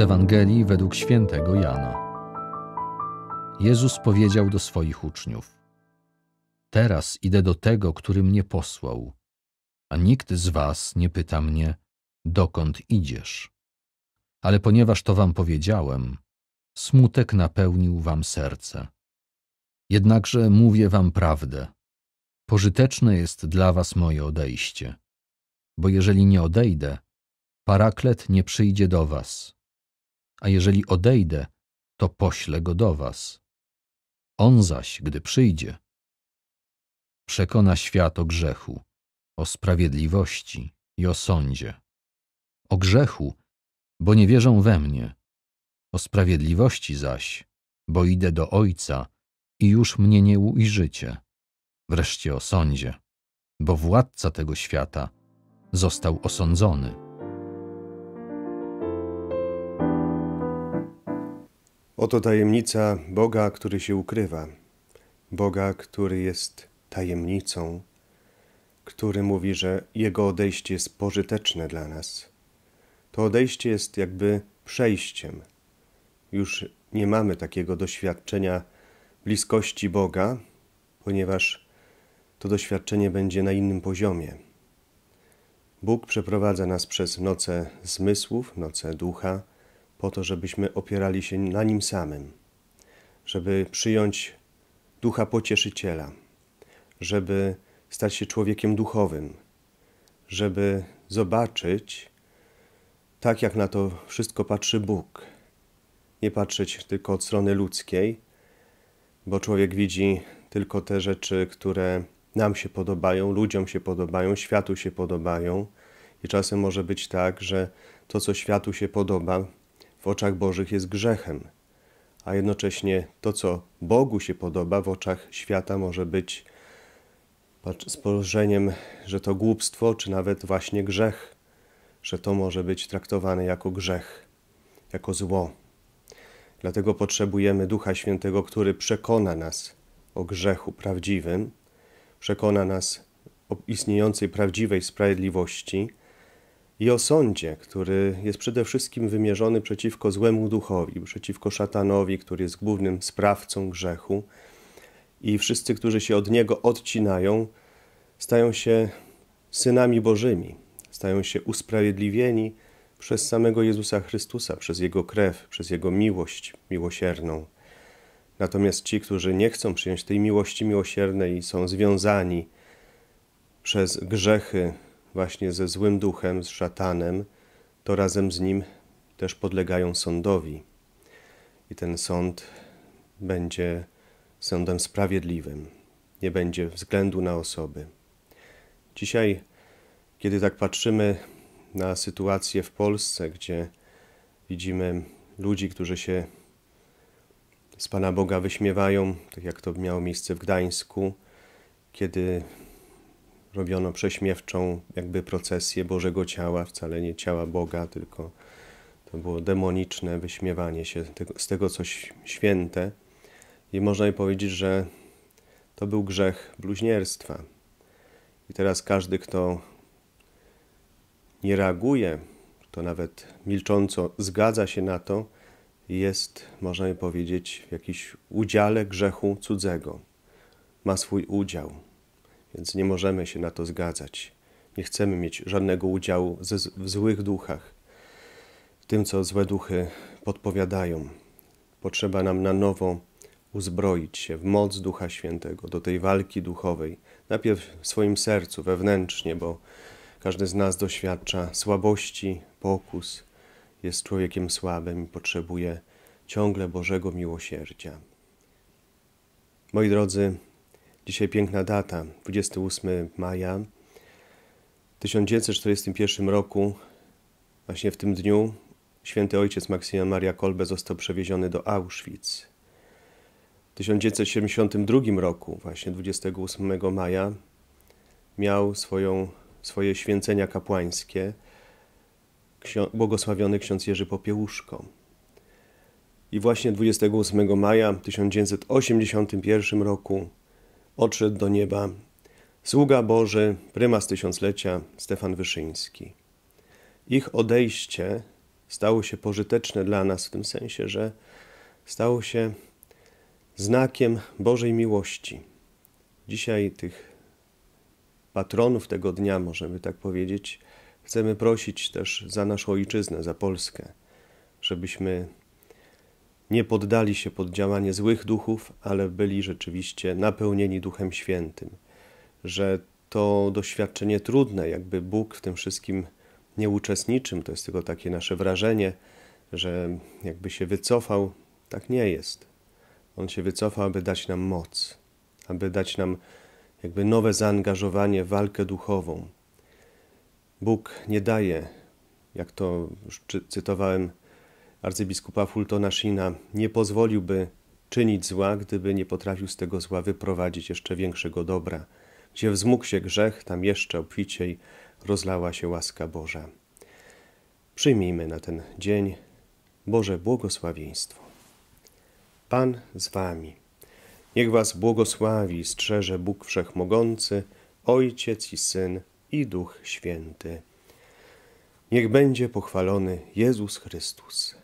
z Ewangelii według świętego Jana. Jezus powiedział do swoich uczniów: Teraz idę do tego, który mnie posłał, a nikt z was nie pyta mnie, dokąd idziesz. Ale ponieważ to wam powiedziałem, smutek napełnił wam serce. Jednakże mówię wam prawdę. Pożyteczne jest dla was moje odejście, bo jeżeli nie odejdę, paraklet nie przyjdzie do was a jeżeli odejdę, to poślę go do was. On zaś, gdy przyjdzie, przekona świat o grzechu, o sprawiedliwości i o sądzie. O grzechu, bo nie wierzą we mnie, o sprawiedliwości zaś, bo idę do Ojca i już mnie nie ujrzycie. Wreszcie o sądzie, bo władca tego świata został osądzony. Oto tajemnica Boga, który się ukrywa, Boga, który jest tajemnicą, który mówi, że Jego odejście jest pożyteczne dla nas. To odejście jest jakby przejściem. Już nie mamy takiego doświadczenia bliskości Boga, ponieważ to doświadczenie będzie na innym poziomie. Bóg przeprowadza nas przez noce zmysłów, noce ducha po to, żebyśmy opierali się na Nim samym, żeby przyjąć ducha pocieszyciela, żeby stać się człowiekiem duchowym, żeby zobaczyć, tak jak na to wszystko patrzy Bóg. Nie patrzeć tylko od strony ludzkiej, bo człowiek widzi tylko te rzeczy, które nam się podobają, ludziom się podobają, światu się podobają. I czasem może być tak, że to, co światu się podoba, w oczach Bożych jest grzechem, a jednocześnie to, co Bogu się podoba, w oczach świata może być spojrzeniem, że to głupstwo, czy nawet właśnie grzech, że to może być traktowane jako grzech, jako zło. Dlatego potrzebujemy Ducha Świętego, który przekona nas o grzechu prawdziwym, przekona nas o istniejącej prawdziwej sprawiedliwości i o sądzie, który jest przede wszystkim wymierzony przeciwko złemu duchowi, przeciwko szatanowi, który jest głównym sprawcą grzechu. I wszyscy, którzy się od niego odcinają, stają się synami Bożymi, stają się usprawiedliwieni przez samego Jezusa Chrystusa, przez Jego krew, przez Jego miłość miłosierną. Natomiast ci, którzy nie chcą przyjąć tej miłości miłosiernej, są związani przez grzechy właśnie ze złym duchem, z szatanem, to razem z nim też podlegają sądowi. I ten sąd będzie sądem sprawiedliwym, nie będzie względu na osoby. Dzisiaj, kiedy tak patrzymy na sytuację w Polsce, gdzie widzimy ludzi, którzy się z Pana Boga wyśmiewają, tak jak to miało miejsce w Gdańsku, kiedy robiono prześmiewczą jakby procesję Bożego ciała, wcale nie ciała Boga, tylko to było demoniczne wyśmiewanie się z tego, coś święte. I można by powiedzieć, że to był grzech bluźnierstwa. I teraz każdy, kto nie reaguje, kto nawet milcząco zgadza się na to, jest, można by powiedzieć, w jakiś udziale grzechu cudzego. Ma swój udział więc nie możemy się na to zgadzać. Nie chcemy mieć żadnego udziału w złych duchach, tym co złe duchy podpowiadają. Potrzeba nam na nowo uzbroić się w moc Ducha Świętego, do tej walki duchowej. Najpierw w swoim sercu, wewnętrznie, bo każdy z nas doświadcza słabości, pokus, jest człowiekiem słabym i potrzebuje ciągle Bożego miłosierdzia. Moi drodzy, Dzisiaj piękna data, 28 maja. 1941 roku, właśnie w tym dniu, święty ojciec Maksymilian Maria Kolbe został przewieziony do Auschwitz. W 1972 roku, właśnie 28 maja, miał swoją, swoje święcenia kapłańskie błogosławiony ksiądz Jerzy Popiełuszko. I właśnie 28 maja 1981 roku odszedł do nieba sługa Boży, prymas tysiąclecia Stefan Wyszyński. Ich odejście stało się pożyteczne dla nas w tym sensie, że stało się znakiem Bożej miłości. Dzisiaj tych patronów tego dnia, możemy tak powiedzieć, chcemy prosić też za naszą ojczyznę, za Polskę, żebyśmy nie poddali się pod działanie złych duchów, ale byli rzeczywiście napełnieni Duchem Świętym. Że to doświadczenie trudne, jakby Bóg w tym wszystkim nie uczestniczył, to jest tylko takie nasze wrażenie, że jakby się wycofał, tak nie jest. On się wycofał, aby dać nam moc, aby dać nam jakby nowe zaangażowanie w walkę duchową. Bóg nie daje, jak to już cytowałem, arcybiskupa Fultona Shina nie pozwoliłby czynić zła, gdyby nie potrafił z tego zła wyprowadzić jeszcze większego dobra. Gdzie wzmógł się grzech, tam jeszcze obficiej rozlała się łaska Boża. Przyjmijmy na ten dzień Boże błogosławieństwo. Pan z wami. Niech was błogosławi, strzeże Bóg Wszechmogący, Ojciec i Syn i Duch Święty. Niech będzie pochwalony Jezus Chrystus.